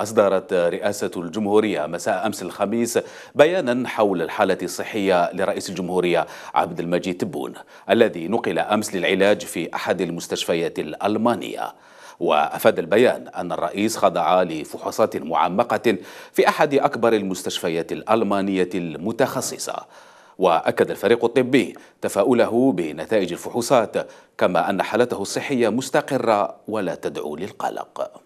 أصدرت رئاسة الجمهورية مساء أمس الخميس بيانا حول الحالة الصحية لرئيس الجمهورية عبد المجيد تبون الذي نقل أمس للعلاج في أحد المستشفيات الألمانية وأفاد البيان أن الرئيس خضع لفحوصات معمقة في أحد أكبر المستشفيات الألمانية المتخصصة وأكد الفريق الطبي تفاؤله بنتائج الفحوصات كما أن حالته الصحية مستقرة ولا تدعو للقلق